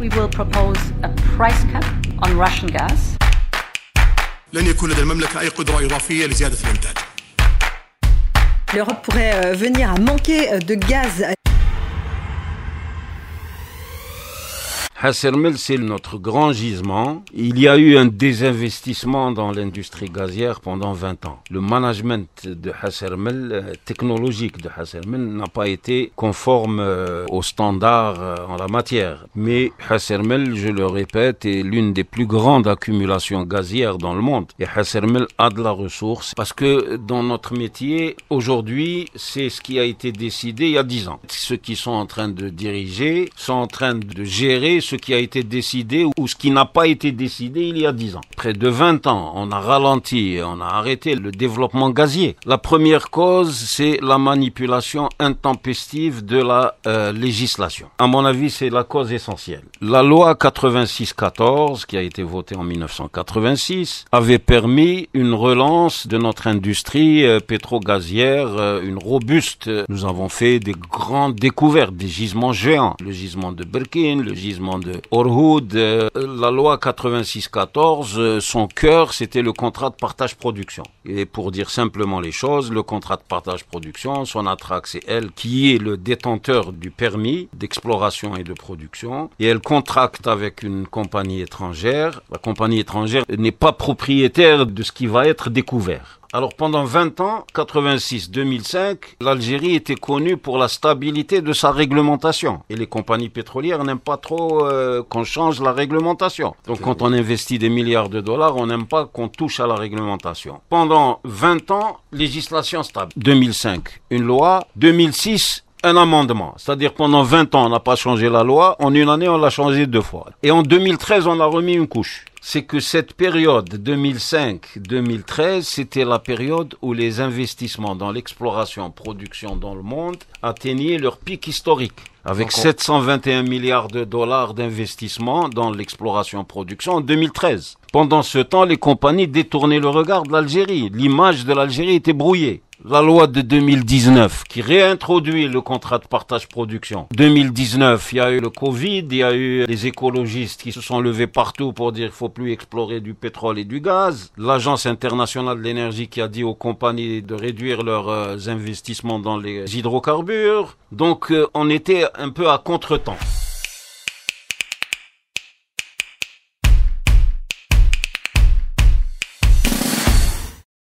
We will propose a price on Russian gas. L'Europe pourrait euh, venir à manquer euh, de gaz. Hasermel, c'est notre grand gisement. Il y a eu un désinvestissement dans l'industrie gazière pendant 20 ans. Le management de Hassermel, euh, technologique de Hasermel n'a pas été conforme euh, aux standards euh, en la matière. Mais Hasermel, je le répète, est l'une des plus grandes accumulations gazières dans le monde. Et Hasermel a de la ressource parce que dans notre métier, aujourd'hui, c'est ce qui a été décidé il y a 10 ans. Ceux qui sont en train de diriger sont en train de gérer ce qui a été décidé ou ce qui n'a pas été décidé il y a 10 ans. Près de 20 ans, on a ralenti, on a arrêté le développement gazier. La première cause, c'est la manipulation intempestive de la euh, législation. À mon avis, c'est la cause essentielle. La loi 86-14, qui a été votée en 1986, avait permis une relance de notre industrie euh, pétro-gazière, euh, une robuste. Nous avons fait des grandes découvertes, des gisements géants. Le gisement de Berkin, le gisement Orhoud, euh, la loi 86-14, euh, son cœur, c'était le contrat de partage-production. Et pour dire simplement les choses, le contrat de partage-production, son attraque, c'est elle qui est le détenteur du permis d'exploration et de production. Et elle contracte avec une compagnie étrangère. La compagnie étrangère n'est pas propriétaire de ce qui va être découvert. Alors pendant 20 ans, 86-2005, l'Algérie était connue pour la stabilité de sa réglementation. Et les compagnies pétrolières n'aiment pas trop euh, qu'on change la réglementation. Donc quand on investit des milliards de dollars, on n'aime pas qu'on touche à la réglementation. Pendant 20 ans, législation stable. 2005, une loi. 2006, un amendement. C'est-à-dire pendant 20 ans, on n'a pas changé la loi. En une année, on l'a changé deux fois. Et en 2013, on a remis une couche. C'est que cette période 2005-2013, c'était la période où les investissements dans l'exploration, production dans le monde atteignaient leur pic historique. Avec 721 milliards de dollars d'investissement dans l'exploration production en 2013. Pendant ce temps, les compagnies détournaient le regard de l'Algérie. L'image de l'Algérie était brouillée la loi de 2019 qui réintroduit le contrat de partage production. 2019, il y a eu le Covid, il y a eu des écologistes qui se sont levés partout pour dire qu'il faut plus explorer du pétrole et du gaz. L'Agence internationale de l'énergie qui a dit aux compagnies de réduire leurs euh, investissements dans les hydrocarbures. Donc euh, on était un peu à contretemps.